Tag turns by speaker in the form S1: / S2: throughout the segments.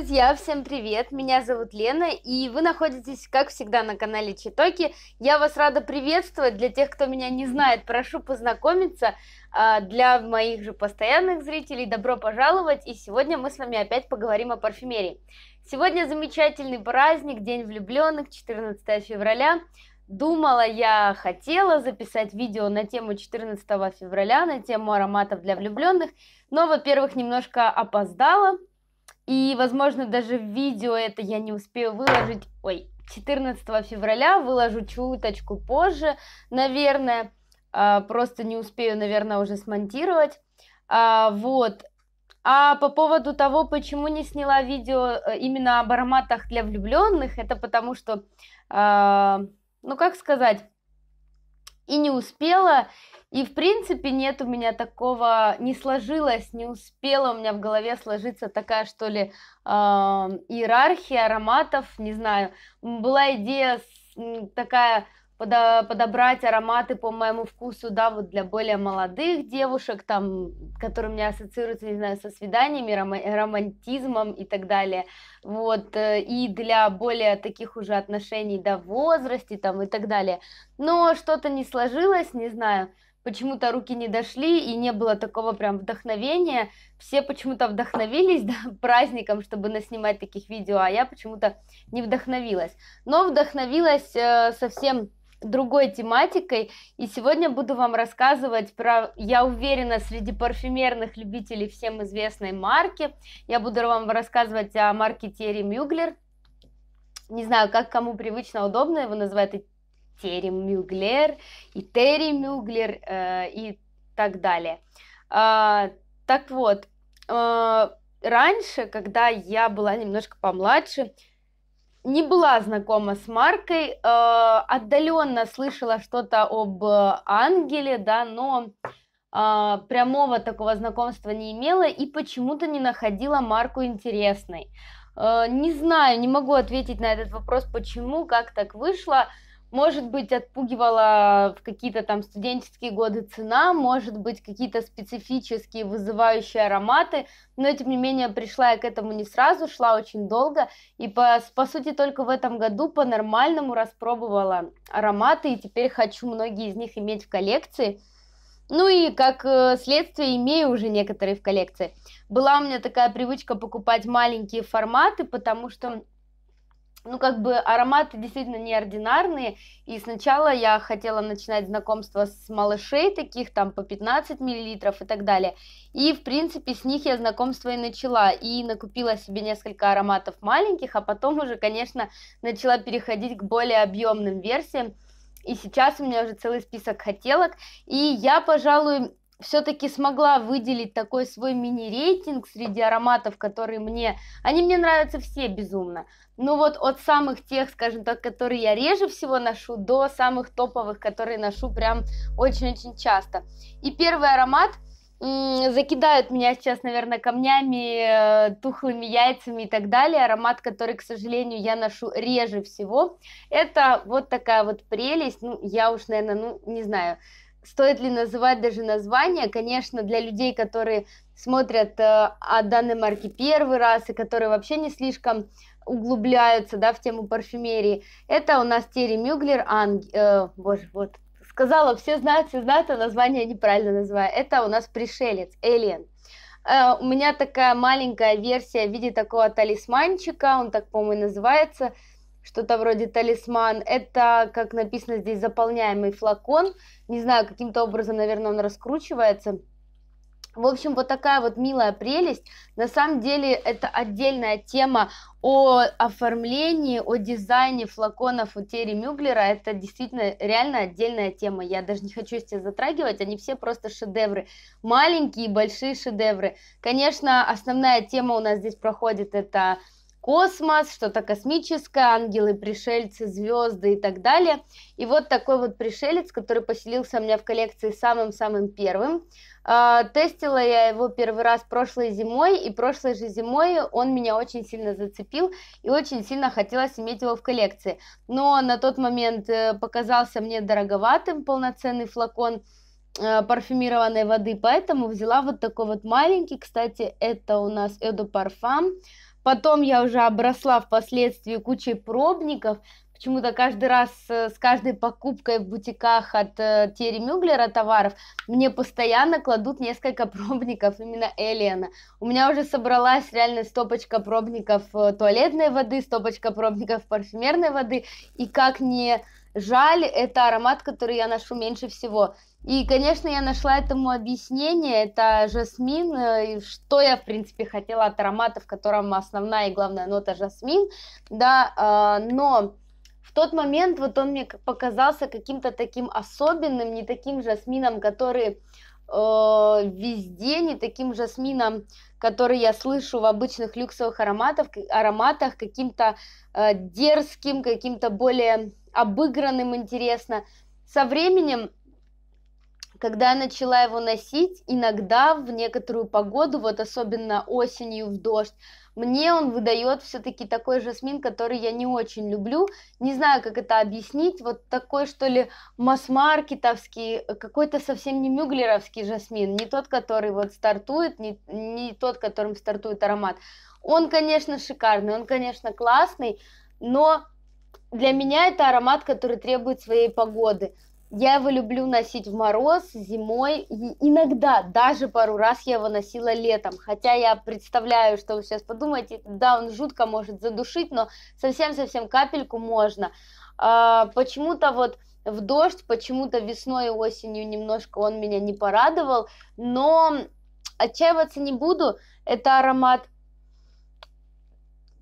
S1: друзья, всем привет! Меня зовут Лена, и вы находитесь, как всегда, на канале Читоки. Я вас рада приветствовать. Для тех, кто меня не знает, прошу познакомиться. А, для моих же постоянных зрителей добро пожаловать, и сегодня мы с вами опять поговорим о парфюмерии. Сегодня замечательный праздник, День влюбленных, 14 февраля. Думала я, хотела записать видео на тему 14 февраля, на тему ароматов для влюбленных, но, во-первых, немножко опоздала, и, возможно, даже видео это я не успею выложить. Ой, 14 февраля выложу чуточку позже, наверное. А, просто не успею, наверное, уже смонтировать. А, вот. А по поводу того, почему не сняла видео э, именно об ароматах для влюбленных, это потому что, а, ну как сказать, и не успела, и, в принципе, нет у меня такого, не сложилось, не успела у меня в голове сложиться такая, что ли, э, иерархия ароматов, не знаю. Была идея такая подобрать ароматы по моему вкусу, да, вот для более молодых девушек, там, которые у меня ассоциируются, не знаю, со свиданиями, ром романтизмом и так далее, вот, э, и для более таких уже отношений, да, возрасте, там, и так далее, но что-то не сложилось, не знаю, почему-то руки не дошли, и не было такого прям вдохновения. Все почему-то вдохновились да, праздником, чтобы наснимать таких видео, а я почему-то не вдохновилась. Но вдохновилась э, совсем другой тематикой. И сегодня буду вам рассказывать про, я уверена, среди парфюмерных любителей всем известной марки. Я буду вам рассказывать о марке Терри Мюглер. Не знаю, как кому привычно, удобно его называть, Терем Мюглер, и Терри Мюглер, э, и так далее. Э, так вот, э, раньше, когда я была немножко помладше, не была знакома с маркой, э, отдаленно слышала что-то об Ангеле, да, но э, прямого такого знакомства не имела и почему-то не находила марку интересной. Э, не знаю, не могу ответить на этот вопрос, почему, как так вышло. Может быть, отпугивала в какие-то там студенческие годы цена, может быть, какие-то специфические вызывающие ароматы, но, тем не менее, пришла я к этому не сразу, шла очень долго, и, по, по сути, только в этом году по-нормальному распробовала ароматы, и теперь хочу многие из них иметь в коллекции. Ну и как э, следствие имею уже некоторые в коллекции. Была у меня такая привычка покупать маленькие форматы, потому что ну, как бы ароматы действительно неординарные, и сначала я хотела начинать знакомство с малышей таких, там, по 15 миллилитров и так далее, и, в принципе, с них я знакомство и начала, и накупила себе несколько ароматов маленьких, а потом уже, конечно, начала переходить к более объемным версиям, и сейчас у меня уже целый список хотелок, и я, пожалуй, все-таки смогла выделить такой свой мини-рейтинг среди ароматов, которые мне... Они мне нравятся все безумно. но вот от самых тех, скажем так, которые я реже всего ношу, до самых топовых, которые ношу прям очень-очень часто. И первый аромат закидают меня сейчас, наверное, камнями, э, тухлыми яйцами и так далее. Аромат, который, к сожалению, я ношу реже всего. Это вот такая вот прелесть. Ну, я уж, наверное, ну, не знаю Стоит ли называть даже название? Конечно, для людей, которые смотрят э, о данной марке первый раз и которые вообще не слишком углубляются да, в тему парфюмерии, это у нас Терри Мюглер, Анг... э, боже, вот, сказала, все знают, все знают, а название неправильно называю. Это у нас пришелец, Элен. Э, у меня такая маленькая версия в виде такого талисманчика, он так, по-моему, называется – что-то вроде талисман. Это, как написано здесь, заполняемый флакон. Не знаю, каким-то образом, наверное, он раскручивается. В общем, вот такая вот милая прелесть. На самом деле это отдельная тема о оформлении, о дизайне флаконов у Терри Мюглера. Это действительно реально отдельная тема. Я даже не хочу сейчас затрагивать, они все просто шедевры. Маленькие, и большие шедевры. Конечно, основная тема у нас здесь проходит это космос, что-то космическое, ангелы, пришельцы, звезды и так далее. И вот такой вот пришелец, который поселился у меня в коллекции самым-самым первым. А, тестила я его первый раз прошлой зимой, и прошлой же зимой он меня очень сильно зацепил, и очень сильно хотелось иметь его в коллекции. Но на тот момент э, показался мне дороговатым полноценный флакон, э, парфюмированной воды, поэтому взяла вот такой вот маленький, кстати, это у нас Eau Парфам Потом я уже обросла впоследствии кучей пробников, почему-то каждый раз э, с каждой покупкой в бутиках от э, Терри Мюглера товаров мне постоянно кладут несколько пробников именно Элиана. У меня уже собралась реально стопочка пробников э, туалетной воды, стопочка пробников парфюмерной воды, и как не жаль, это аромат, который я ношу меньше всего. И, конечно, я нашла этому объяснение. Это жасмин. Э, что я, в принципе, хотела от аромата, в котором основная и главная нота жасмин. Да, а, но в тот момент вот он мне показался каким-то таким особенным, не таким жасмином, который э, везде, не таким жасмином, который я слышу в обычных люксовых ароматах, ароматах, каким-то э, дерзким, каким-то более обыгранным, интересно. Со временем когда я начала его носить, иногда в некоторую погоду, вот особенно осенью в дождь, мне он выдает все-таки такой жасмин, который я не очень люблю. Не знаю, как это объяснить. Вот такой, что ли, масс-маркетовский, какой-то совсем не мюглеровский жасмин. Не тот, который вот стартует, не, не тот, которым стартует аромат. Он, конечно, шикарный, он, конечно, классный, но для меня это аромат, который требует своей погоды. Я его люблю носить в мороз, зимой. И иногда, даже пару раз я его носила летом. Хотя я представляю, что вы сейчас подумаете, да, он жутко может задушить, но совсем-совсем капельку можно. А, почему-то вот в дождь, почему-то весной и осенью немножко он меня не порадовал, но отчаиваться не буду. Это аромат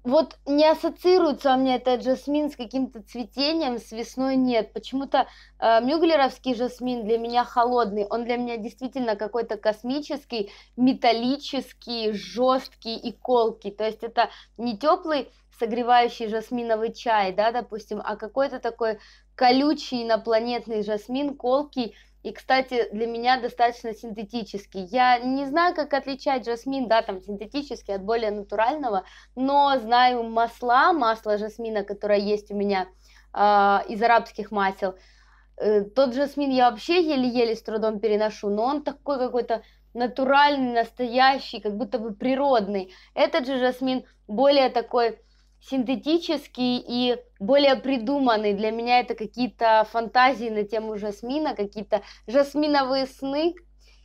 S1: вот не ассоциируется у меня этот жасмин с каким-то цветением, с весной нет. Почему-то э, мюглеровский жасмин для меня холодный. Он для меня действительно какой-то космический, металлический, жесткий и колкий. То есть это не теплый согревающий жасминовый чай, да, допустим, а какой-то такой колючий инопланетный жасмин, колкий, и, кстати, для меня достаточно синтетический. Я не знаю, как отличать жасмин, да, там, синтетический от более натурального, но знаю масла, масло жасмина, которое есть у меня э, из арабских масел. Э, тот жасмин я вообще еле-еле с трудом переношу, но он такой какой-то натуральный, настоящий, как будто бы природный. Этот же жасмин более такой синтетический и более придуманный. Для меня это какие-то фантазии на тему жасмина, какие-то жасминовые сны.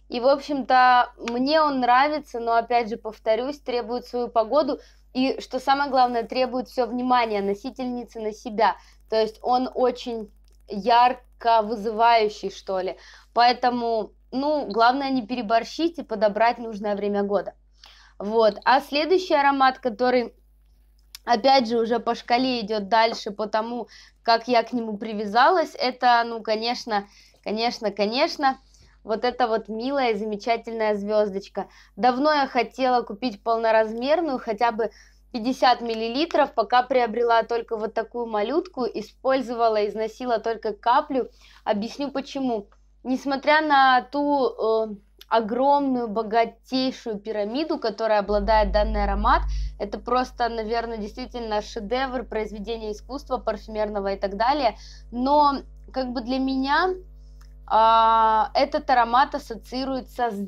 S1: И, в общем-то, мне он нравится, но, опять же, повторюсь, требует свою погоду. И, что самое главное, требует все внимание носительницы на себя. То есть он очень ярко вызывающий, что ли. Поэтому, ну, главное не переборщить и подобрать нужное время года. Вот. А следующий аромат, который опять же, уже по шкале идет дальше, потому как я к нему привязалась, это, ну, конечно, конечно, конечно, вот эта вот милая, замечательная звездочка. Давно я хотела купить полноразмерную, хотя бы 50 миллилитров, пока приобрела только вот такую малютку, использовала, износила только каплю. Объясню почему. Несмотря на ту... Э, огромную, богатейшую пирамиду, которая обладает данный аромат. Это просто, наверное, действительно шедевр, произведения искусства парфюмерного и так далее. Но как бы для меня а, этот аромат ассоциируется с,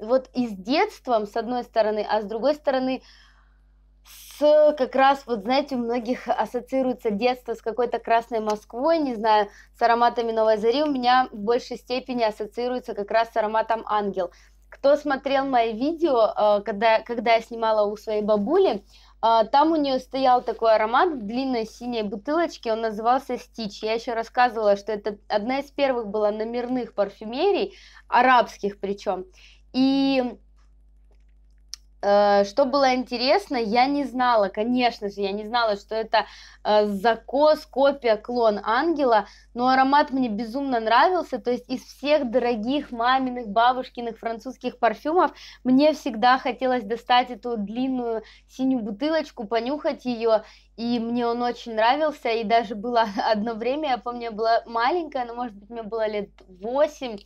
S1: вот и с детством, с одной стороны, а с другой стороны как раз, вот знаете, у многих ассоциируется детство с какой-то красной Москвой, не знаю, с ароматами Новой Зари, у меня в большей степени ассоциируется как раз с ароматом Ангел. Кто смотрел мои видео, э, когда, когда я снимала у своей бабули, э, там у нее стоял такой аромат в длинной синей бутылочке, он назывался Стич. Я еще рассказывала, что это одна из первых была номерных парфюмерий, арабских причем. И Э, что было интересно, я не знала, конечно же, я не знала, что это э, закос, копия, клон ангела, но аромат мне безумно нравился, то есть из всех дорогих маминых, бабушкиных французских парфюмов мне всегда хотелось достать эту длинную синюю бутылочку, понюхать ее, и мне он очень нравился, и даже было одно время, я помню, я была маленькая, но, ну, может быть, мне было лет восемь,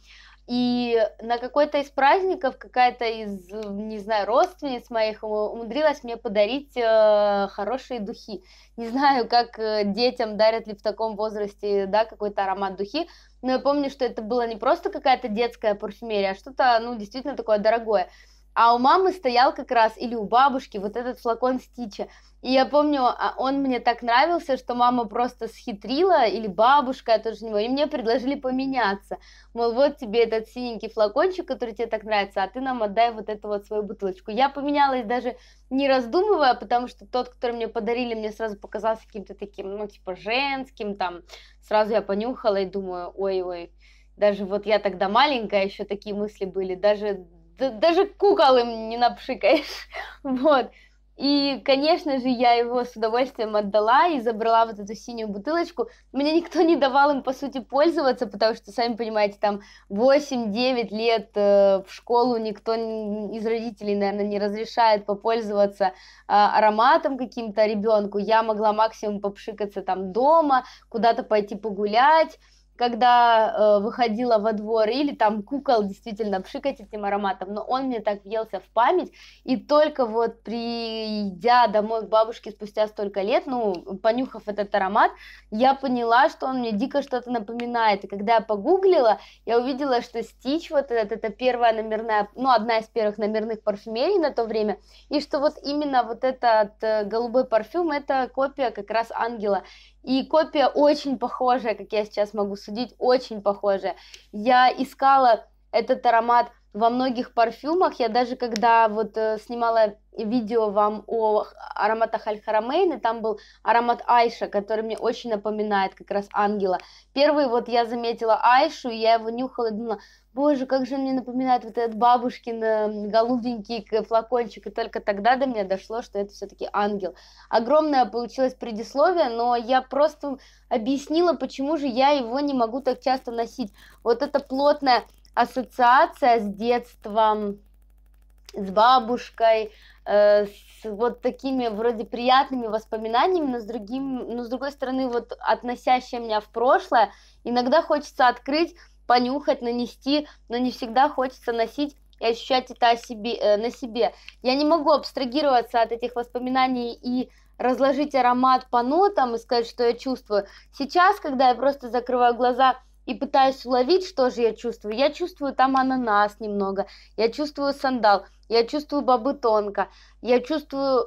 S1: и на какой-то из праздников какая-то из, э, не знаю, родственниц моих умудрилась мне подарить э, хорошие духи. Не знаю, как э, детям дарят ли в таком возрасте, да, какой-то аромат духи, но я помню, что это было не просто какая-то детская парфюмерия, а что-то, ну, действительно такое дорогое. А у мамы стоял как раз, или у бабушки, вот этот флакон Стича. И я помню, а, он мне так нравился, что мама просто схитрила, или бабушка, я тоже не него, и мне предложили поменяться. Мол, вот тебе этот синенький флакончик, который тебе так нравится, а ты нам отдай вот эту вот свою бутылочку. Я поменялась даже не раздумывая, потому что тот, который мне подарили, мне сразу показался каким-то таким, ну, типа, женским, там. Сразу я понюхала и думаю, ой-ой, даже вот я тогда маленькая, еще такие мысли были, даже даже кукол им не напшикаешь. Вот. И, конечно же, я его с удовольствием отдала и забрала вот эту синюю бутылочку. Мне никто не давал им, по сути, пользоваться, потому что, сами понимаете, там 8-9 лет э, в школу никто из родителей, наверное, не разрешает попользоваться э, ароматом каким-то ребенку. Я могла максимум попшикаться там дома, куда-то пойти погулять когда э, выходила во двор, или там кукол действительно пшикать этим ароматом, но он мне так въелся в память, и только вот придя домой к бабушке спустя столько лет, ну, понюхав этот аромат, я поняла, что он мне дико что-то напоминает, и когда я погуглила, я увидела, что Стич вот этот, это первая номерная, ну, одна из первых номерных парфюмерий на то время, и что вот именно вот этот э, голубой парфюм, это копия как раз ангела, и копия очень похожая, как я сейчас могу судить, очень похожая. Я искала этот аромат во многих парфюмах, я даже когда вот э, снимала видео вам о ароматах аль там был аромат Айша, который мне очень напоминает как раз ангела. Первый вот я заметила Айшу, и я его нюхала, и думала, боже, как же он мне напоминает вот этот бабушкин э, голубенький флакончик, и только тогда до меня дошло, что это все-таки ангел. Огромное получилось предисловие, но я просто объяснила, почему же я его не могу так часто носить. Вот это плотное ассоциация с детством, с бабушкой, э, с вот такими вроде приятными воспоминаниями, но с, другим, но с другой стороны, вот относящая меня в прошлое, иногда хочется открыть, понюхать, нанести, но не всегда хочется носить и ощущать это о себе, э, на себе. Я не могу абстрагироваться от этих воспоминаний и разложить аромат по нотам и сказать, что я чувствую. Сейчас, когда я просто закрываю глаза и пытаюсь уловить, что же я чувствую. Я чувствую там ананас немного, я чувствую сандал, я чувствую бобы тонко, я чувствую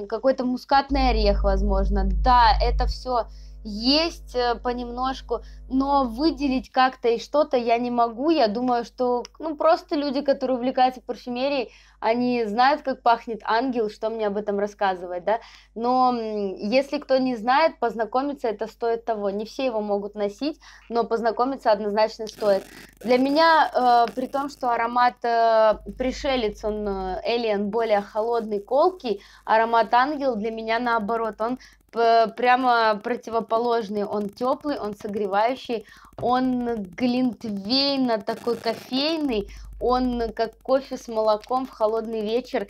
S1: м- какой-то мускатный орех, возможно. Да, это все есть э, понемножку, но выделить как-то и что-то я не могу. Я думаю, что ну просто люди, которые увлекаются парфюмерией, они знают, как пахнет ангел, что мне об этом рассказывает, да. Но если кто не знает, познакомиться это стоит того. Не все его могут носить, но познакомиться однозначно стоит. Для меня, э, при том, что аромат э, пришелец, он Элиан более холодный, колкий, аромат ангел для меня наоборот, он прямо противоположный. Он теплый, он согревающий, он глинтвейно а такой кофейный, он как кофе с молоком в холодный вечер.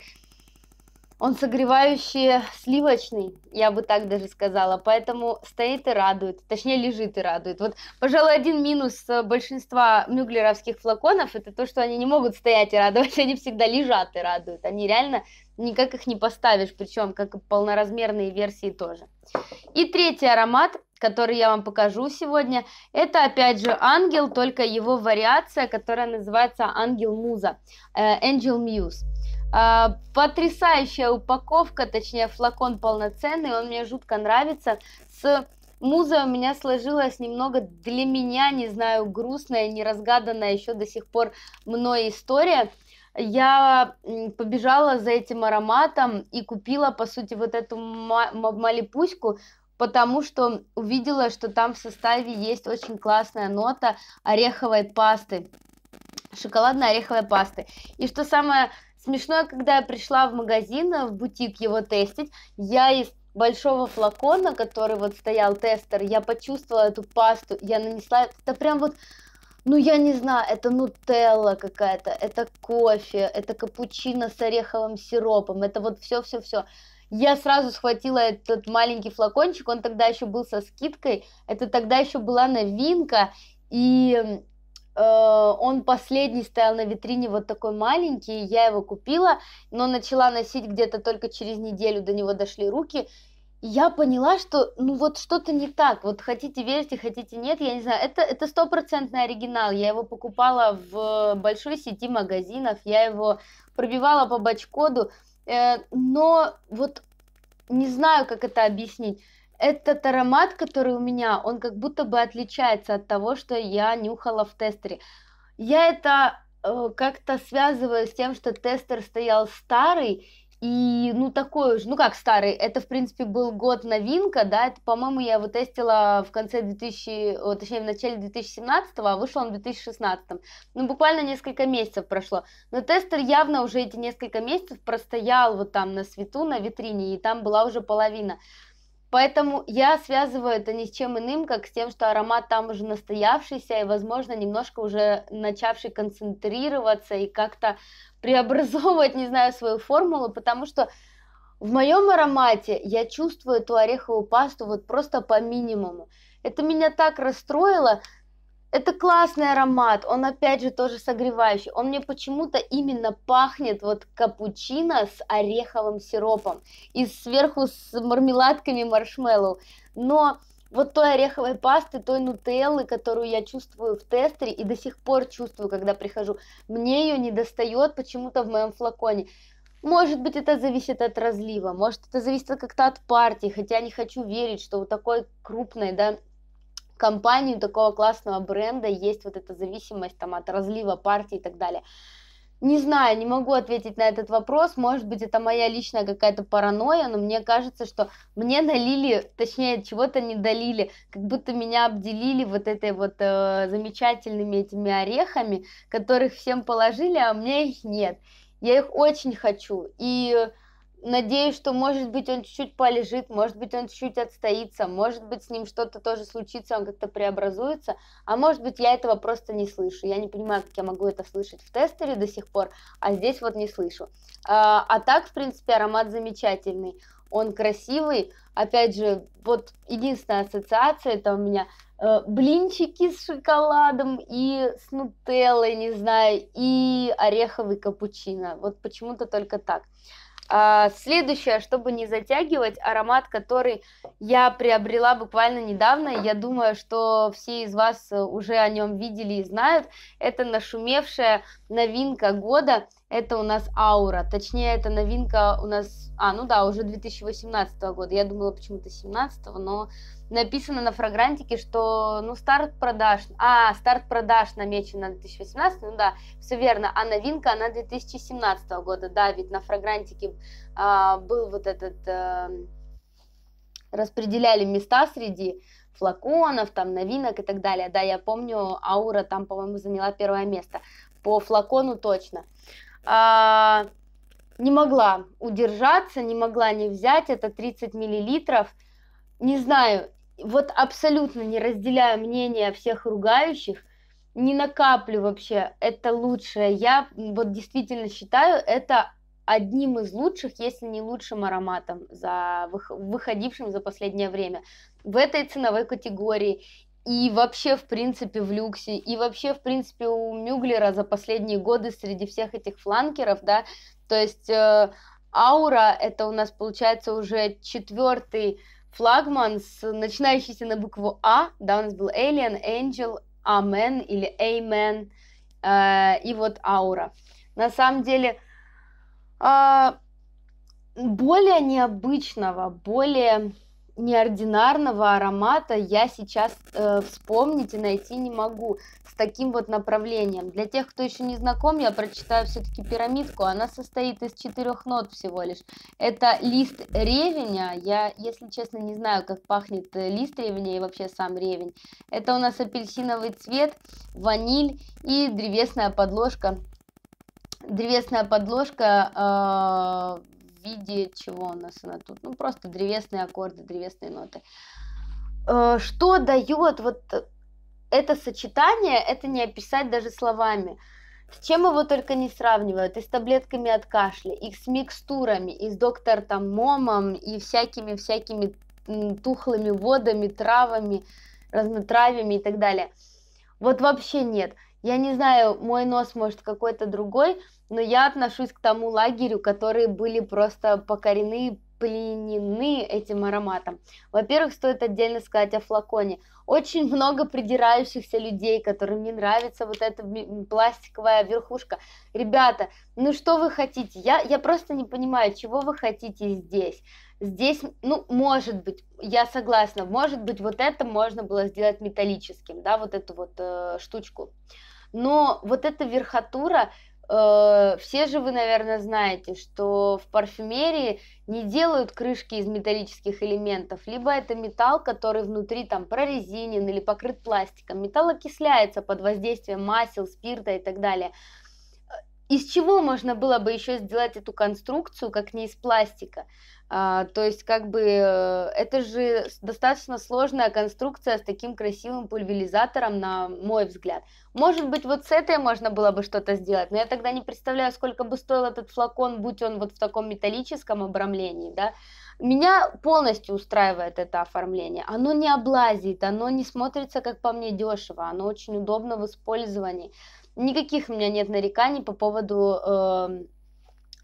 S1: Он согревающий сливочный, я бы так даже сказала. Поэтому стоит и радует, точнее лежит и радует. Вот, пожалуй, один минус э, большинства мюглеровских флаконов это то, что они не могут стоять и радовать, они всегда лежат и радуют. Они реально никак их не поставишь, причем как и полноразмерные версии тоже. И третий аромат, который я вам покажу сегодня, это опять же ангел, только его вариация, которая называется ангел муза, э, Angel Muse. А, потрясающая упаковка, точнее флакон полноценный, он мне жутко нравится. С муза у меня сложилась немного для меня, не знаю, грустная, неразгаданная еще до сих пор мной история. Я побежала за этим ароматом и купила, по сути, вот эту малипуську, потому что увидела, что там в составе есть очень классная нота ореховой пасты шоколадной ореховой пасты. И что самое Смешно, когда я пришла в магазин, э, в бутик его тестить, я из большого флакона, который вот стоял тестер, я почувствовала эту пасту, я нанесла, это прям вот, ну я не знаю, это нутелла какая-то, это кофе, это капучино с ореховым сиропом, это вот все-все-все. Я сразу схватила этот маленький флакончик, он тогда еще был со скидкой, это тогда еще была новинка, и Э, он последний стоял на витрине вот такой маленький, я его купила, но начала носить где-то только через неделю, до него дошли руки, я поняла, что ну вот что-то не так, вот хотите верьте, хотите нет, я не знаю, это, это стопроцентный оригинал, я его покупала в большой сети магазинов, я его пробивала по бачкоду, э, но вот не знаю, как это объяснить, этот аромат, который у меня, он как будто бы отличается от того, что я нюхала в тестере. Я это э, как-то связываю с тем, что тестер стоял старый, и, ну, такой уж, ну, как старый, это, в принципе, был год новинка, да, это, по-моему, я его тестила в конце 2000, о, точнее, в начале 2017, а вышел он в 2016. Ну, буквально несколько месяцев прошло. Но тестер явно уже эти несколько месяцев простоял вот там на свету, на витрине, и там была уже половина. Поэтому я связываю это ни с чем иным, как с тем, что аромат там уже настоявшийся и, возможно, немножко уже начавший концентрироваться и как-то преобразовывать, не знаю, свою формулу, потому что в моем аромате я чувствую эту ореховую пасту вот просто по минимуму. Это меня так расстроило, это классный аромат, он опять же тоже согревающий. Он мне почему-то именно пахнет вот капучино с ореховым сиропом и сверху с мармеладками маршмеллоу. Но вот той ореховой пасты, той нутеллы, которую я чувствую в тестере и до сих пор чувствую, когда прихожу, мне ее не достает почему-то в моем флаконе. Может быть, это зависит от разлива, может, это зависит как-то от партии, хотя не хочу верить, что у такой крупной, да, компании такого классного бренда есть вот эта зависимость там от разлива партии и так далее. Не знаю, не могу ответить на этот вопрос. Может быть, это моя личная какая-то паранойя, но мне кажется, что мне налили, точнее, чего-то не долили, как будто меня обделили вот этой вот э, замечательными этими орехами, которых всем положили, а мне их нет. Я их очень хочу. И Надеюсь, что, может быть, он чуть-чуть полежит, может быть, он чуть-чуть отстоится, может быть, с ним что-то тоже случится, он как-то преобразуется, а может быть, я этого просто не слышу. Я не понимаю, как я могу это слышать в тестере до сих пор, а здесь вот не слышу. А, а так, в принципе, аромат замечательный, он красивый. Опять же, вот единственная ассоциация, это у меня э, блинчики с шоколадом и с нутеллой, не знаю, и ореховый капучино. Вот почему-то только так. А, следующее, чтобы не затягивать, аромат, который я приобрела буквально недавно, я думаю, что все из вас уже о нем видели и знают, это нашумевшая новинка года это у нас Аура. Точнее, это новинка у нас... А, ну да, уже 2018 года. Я думала почему-то 17 но написано на фрагрантике, что, ну, старт продаж... А, старт продаж намечен на 2018, ну да, все верно. А новинка, она 2017 года. Да, ведь на фрагрантике а, был вот этот... А, распределяли места среди флаконов, там, новинок и так далее. Да, я помню, Аура там, по-моему, заняла первое место. По флакону точно – а, не могла удержаться, не могла не взять, это 30 миллилитров. Не знаю, вот абсолютно не разделяю мнение всех ругающих, не накаплю вообще, это лучшее. Я вот действительно считаю, это одним из лучших, если не лучшим ароматом, за выходившим за последнее время в этой ценовой категории и вообще, в принципе, в Люксе, и вообще, в принципе, у Мюглера за последние годы среди всех этих фланкеров, да, то есть э, Аура, это у нас, получается, уже четвертый флагман, с, начинающийся на букву А, да, у нас был Alien, Angel, Amen или Amen, э, и вот Аура. На самом деле, э, более необычного, более неординарного аромата я сейчас э, вспомнить и найти не могу с таким вот направлением. Для тех, кто еще не знаком, я прочитаю все-таки пирамидку. Она состоит из четырех нот всего лишь. Это лист ревеня. Я, если честно, не знаю, как пахнет э, лист ревеня и вообще сам ревень. Это у нас апельсиновый цвет, ваниль и древесная подложка. Древесная подложка э, виде чего у нас она тут. Ну, просто древесные аккорды, древесные ноты. Э, что дает вот это сочетание, это не описать даже словами. С чем его только не сравнивают, и с таблетками от кашля, и с микстурами, и с доктор там Момом, и всякими-всякими тухлыми водами, травами, разнотравями и так далее. Вот вообще нет. Я не знаю, мой нос может какой-то другой, но я отношусь к тому лагерю, которые были просто покорены, пленены этим ароматом. Во-первых, стоит отдельно сказать о флаконе. Очень много придирающихся людей, которым не нравится вот эта пластиковая верхушка. Ребята, ну что вы хотите? Я, я просто не понимаю, чего вы хотите здесь. Здесь, ну, может быть, я согласна, может быть, вот это можно было сделать металлическим, да, вот эту вот э, штучку. Но вот эта верхотура, э, все же вы, наверное, знаете, что в парфюмерии не делают крышки из металлических элементов. Либо это металл, который внутри там прорезинен или покрыт пластиком. Металл окисляется под воздействием масел, спирта и так далее из чего можно было бы еще сделать эту конструкцию, как не из пластика? А, то есть, как бы, э, это же достаточно сложная конструкция с таким красивым пульверизатором, на мой взгляд. Может быть, вот с этой можно было бы что-то сделать, но я тогда не представляю, сколько бы стоил этот флакон, будь он вот в таком металлическом обрамлении, да. Меня полностью устраивает это оформление. Оно не облазит, оно не смотрится, как по мне, дешево, оно очень удобно в использовании. Никаких у меня нет нареканий по поводу э,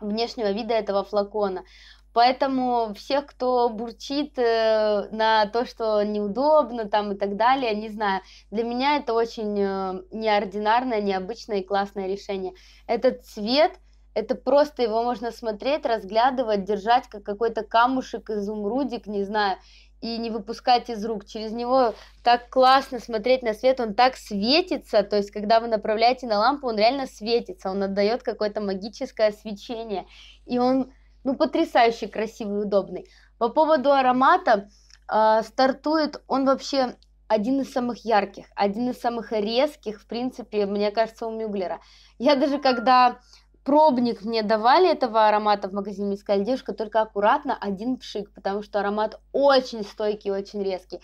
S1: внешнего вида этого флакона. Поэтому всех, кто бурчит э, на то, что неудобно там и так далее, не знаю, для меня это очень э, неординарное, необычное и классное решение. Этот цвет, это просто его можно смотреть, разглядывать, держать как какой-то камушек, изумрудик, не знаю и не выпускать из рук. Через него так классно смотреть на свет, он так светится, то есть когда вы направляете на лампу, он реально светится, он отдает какое-то магическое свечение, и он, ну, потрясающе красивый и удобный. По поводу аромата, э, стартует он вообще один из самых ярких, один из самых резких, в принципе, мне кажется, у Мюглера. Я даже когда пробник мне давали этого аромата в магазине, мне сказали, девушка, только аккуратно один пшик, потому что аромат очень стойкий, очень резкий.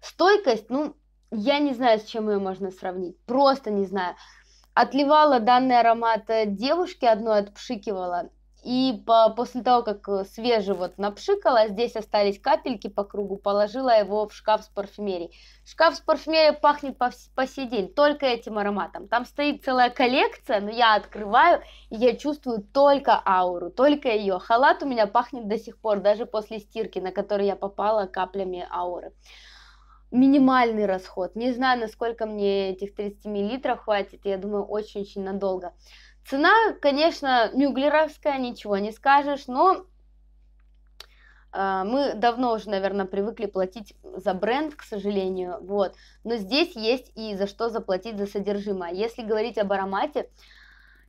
S1: Стойкость, ну, я не знаю, с чем ее можно сравнить, просто не знаю. Отливала данный аромат э, девушке одной, отпшикивала, и по, после того, как э, свежий вот напшикала, здесь остались капельки по кругу, положила его в шкаф с парфюмерией. Шкаф с парфюмерией пахнет по, по сей день только этим ароматом. Там стоит целая коллекция, но я открываю, и я чувствую только ауру, только ее. Халат у меня пахнет до сих пор, даже после стирки, на которой я попала каплями ауры минимальный расход. Не знаю, насколько мне этих 30 мл хватит, я думаю, очень-очень надолго. Цена, конечно, мюглеровская, ничего не скажешь, но а, мы давно уже, наверное, привыкли платить за бренд, к сожалению, вот. Но здесь есть и за что заплатить за содержимое. Если говорить об аромате,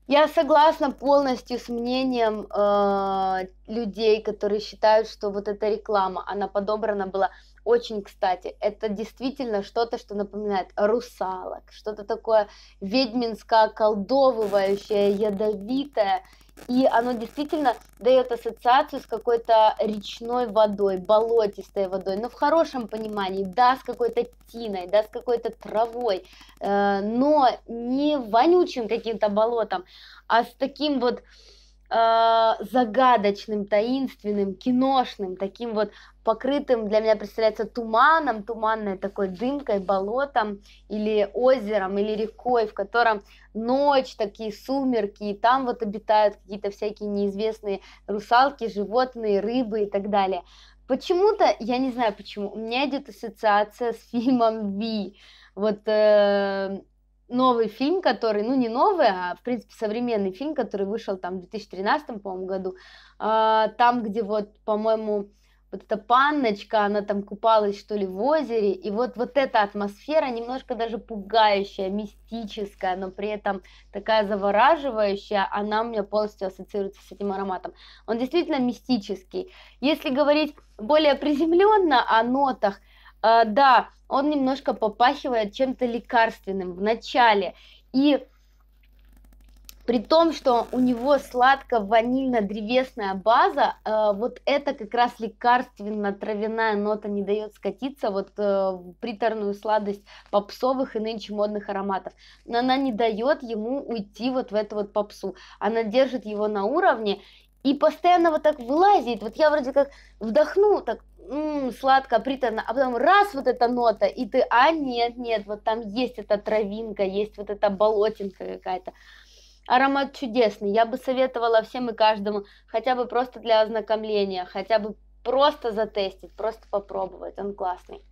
S1: я согласна полностью с мнением э, людей, которые считают, что вот эта реклама, она подобрана была очень кстати. Это действительно что-то, что напоминает русалок, что-то такое ведьминское, колдовывающее, ядовитое. И оно действительно дает ассоциацию с какой-то речной водой, болотистой водой, но в хорошем понимании, да, с какой-то тиной, да, с какой-то травой, э, но не вонючим каким-то болотом, а с таким вот э, загадочным, таинственным, киношным, таким вот покрытым для меня представляется туманом, туманной такой дымкой, болотом или озером, или рекой, в котором ночь, такие сумерки, и там вот обитают какие-то всякие неизвестные русалки, животные, рыбы и так далее. Почему-то, я не знаю почему, у меня идет ассоциация с фильмом «Ви». Вот э, новый фильм, который, ну не новый, а в принципе современный фильм, который вышел там в 2013, по-моему, году, э, там, где вот, по-моему, вот эта панночка, она там купалась что ли в озере, и вот, вот эта атмосфера немножко даже пугающая, мистическая, но при этом такая завораживающая, она у меня полностью ассоциируется с этим ароматом. Он действительно мистический. Если говорить более приземленно о нотах, э, да, он немножко попахивает чем-то лекарственным в начале, и при том, что у него сладко-ванильно-древесная база, э, вот это как раз лекарственно-травяная нота не дает скатиться вот э, в приторную сладость попсовых и нынче модных ароматов. Но она не дает ему уйти вот в эту вот попсу. Она держит его на уровне и постоянно вот так вылазит. Вот я вроде как вдохну, так м-м, сладко, приторно, а потом раз вот эта нота, и ты, а нет, нет, вот там есть эта травинка, есть вот эта болотинка какая-то. Аромат чудесный. Я бы советовала всем и каждому, хотя бы просто для ознакомления, хотя бы просто затестить, просто попробовать. Он классный.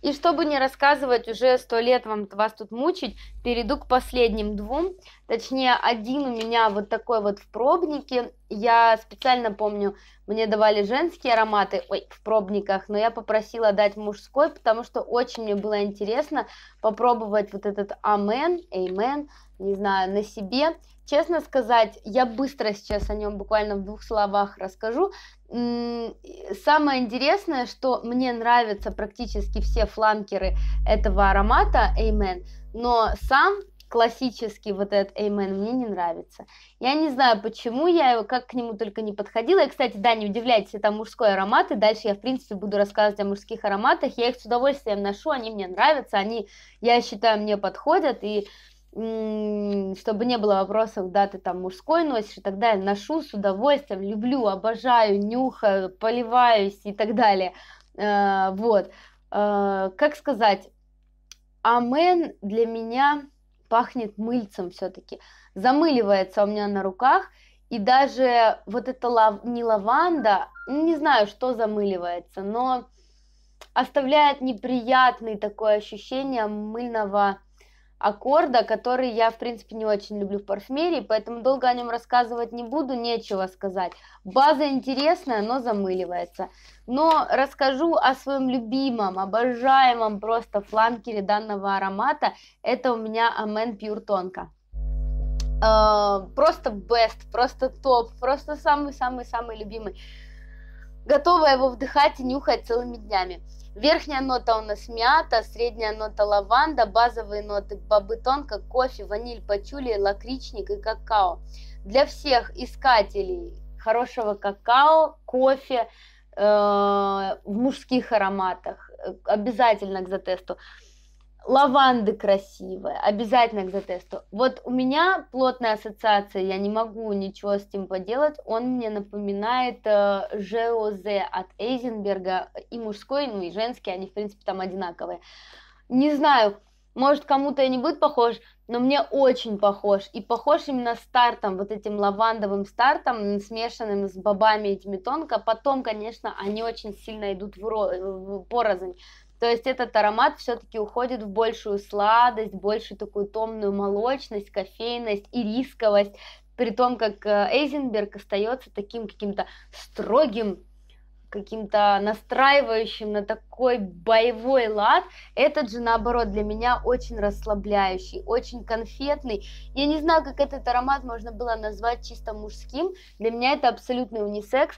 S1: И чтобы не рассказывать уже сто лет вам, вас тут мучить, перейду к последним двум. Точнее, один у меня вот такой вот в пробнике. Я специально помню, мне давали женские ароматы ой, в пробниках, но я попросила дать мужской, потому что очень мне было интересно попробовать вот этот амен, эймен, не знаю, на себе. Честно сказать, я быстро сейчас о нем буквально в двух словах расскажу. Самое интересное, что мне нравятся практически все фланкеры этого аромата Amen, но сам классический вот этот Amen мне не нравится. Я не знаю, почему я его, как к нему только не подходила. И, кстати, да, не удивляйтесь, это мужской аромат, и дальше я, в принципе, буду рассказывать о мужских ароматах. Я их с удовольствием ношу, они мне нравятся, они, я считаю, мне подходят, и чтобы не было вопросов, да, ты там мужской носишь и так далее, ношу с удовольствием, люблю, обожаю, нюхаю, поливаюсь и так далее. Э, вот. Э, как сказать, амен для меня пахнет мыльцем все-таки. Замыливается у меня на руках, и даже вот это лав... не лаванда, не знаю, что замыливается, но оставляет неприятное такое ощущение мыльного аккорда, который я, в принципе, не очень люблю в парфюмерии, поэтому долго о нем рассказывать не буду, нечего сказать. База интересная, но замыливается. Но расскажу о своем любимом, обожаемом просто фланкере данного аромата. Это у меня Амен Пьюр Тонко. Просто best, просто топ, просто самый-самый-самый любимый. Готова его вдыхать и нюхать целыми днями. Верхняя нота у нас мята, средняя нота лаванда, базовые ноты бобы тонко, кофе, ваниль, пачули, лакричник и какао. Для всех искателей хорошего какао, кофе э, в мужских ароматах э, обязательно к затесту. тесту лаванды красивая, обязательно к затесту. Вот у меня плотная ассоциация, я не могу ничего с этим поделать, он мне напоминает э, от Эйзенберга, и мужской, ну и женский, они в принципе там одинаковые. Не знаю, может кому-то и не будет похож, но мне очень похож, и похож именно стартом, вот этим лавандовым стартом, смешанным с бобами этими тонко, потом, конечно, они очень сильно идут в, ро- в порознь, то есть этот аромат все-таки уходит в большую сладость, большую такую томную молочность, кофейность, и рисковость, при том, как э, Эйзенберг остается таким каким-то строгим, каким-то настраивающим на такой боевой лад, этот же, наоборот, для меня очень расслабляющий, очень конфетный. Я не знаю, как этот аромат можно было назвать чисто мужским, для меня это абсолютный унисекс,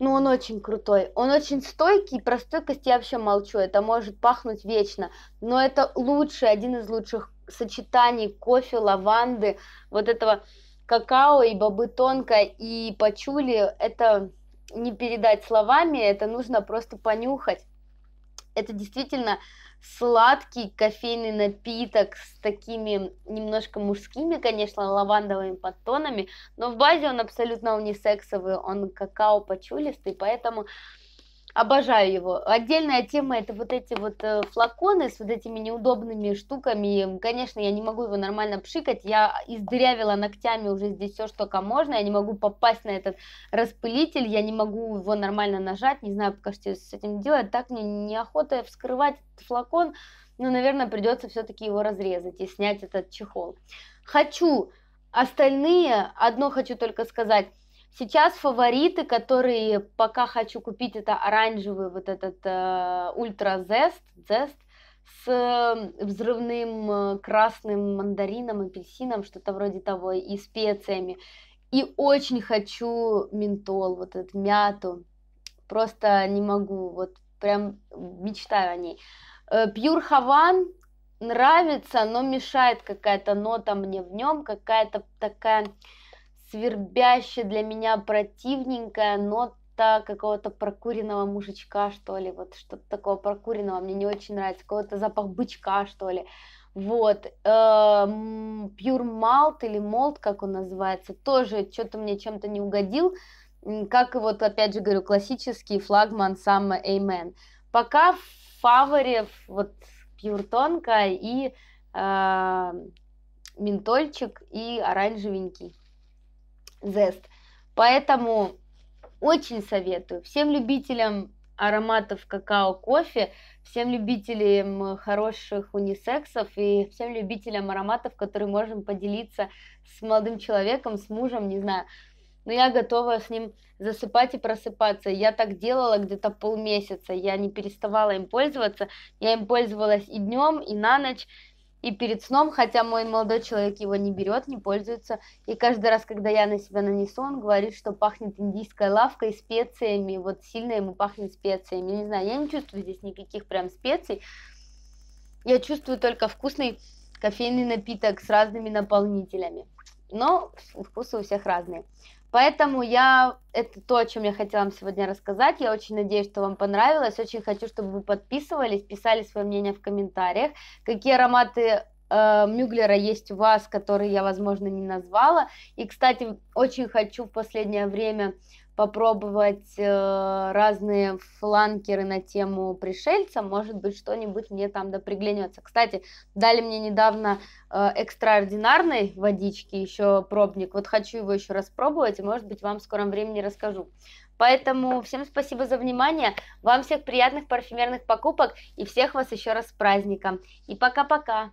S1: ну, он очень крутой. Он очень стойкий, про стойкость я вообще молчу. Это может пахнуть вечно. Но это лучший, один из лучших сочетаний кофе, лаванды, вот этого какао и бобы тонко и пачули. Это не передать словами, это нужно просто понюхать. Это действительно сладкий кофейный напиток с такими немножко мужскими, конечно, лавандовыми подтонами, но в базе он абсолютно унисексовый, он какао-почулистый, поэтому Обожаю его. Отдельная тема это вот эти вот э, флаконы с вот этими неудобными штуками. Конечно, я не могу его нормально пшикать. Я издырявила ногтями уже здесь все, что только можно. Я не могу попасть на этот распылитель. Я не могу его нормально нажать. Не знаю пока, что с этим делать. Так мне неохота вскрывать этот флакон. Но, ну, наверное, придется все-таки его разрезать и снять этот чехол. Хочу остальные, одно хочу только сказать. Сейчас фавориты, которые пока хочу купить, это оранжевый вот этот э, Ultra Zest, Zest с э, взрывным э, красным мандарином, апельсином, что-то вроде того, и специями. И очень хочу ментол, вот этот мяту. Просто не могу, вот прям мечтаю о ней. Пьюр э, Хаван нравится, но мешает какая-то нота мне в нем, какая-то такая свербящая для меня противненькая нота какого-то прокуренного мужичка, что ли, вот что-то такого прокуренного, мне не очень нравится, какого-то запах бычка, что ли. Вот, пьюр эм, малт или молт, как он называется, тоже что-то мне чем-то не угодил, как и вот, опять же говорю, классический флагман сам Amen. Пока в фаворе вот пьюртонка и э, ментольчик и оранжевенький. Zest. Поэтому очень советую всем любителям ароматов какао, кофе, всем любителям хороших унисексов и всем любителям ароматов, которые можем поделиться с молодым человеком, с мужем, не знаю. Но я готова с ним засыпать и просыпаться. Я так делала где-то полмесяца, я не переставала им пользоваться. Я им пользовалась и днем, и на ночь и перед сном, хотя мой молодой человек его не берет, не пользуется. И каждый раз, когда я на себя нанесу, он говорит, что пахнет индийской лавкой, специями, вот сильно ему пахнет специями. не знаю, я не чувствую здесь никаких прям специй. Я чувствую только вкусный кофейный напиток с разными наполнителями. Но вкусы у всех разные. Поэтому я это то, о чем я хотела вам сегодня рассказать. Я очень надеюсь, что вам понравилось. Очень хочу, чтобы вы подписывались, писали свое мнение в комментариях, какие ароматы э, Мюглера есть у вас, которые я, возможно, не назвала. И, кстати, очень хочу в последнее время попробовать э, разные фланкеры на тему пришельца, может быть, что-нибудь мне там да приглянется. Кстати, дали мне недавно э, экстраординарной водички, еще пробник, вот хочу его еще раз пробовать, и, может быть, вам в скором времени расскажу. Поэтому всем спасибо за внимание, вам всех приятных парфюмерных покупок и всех вас еще раз с праздником. И пока-пока!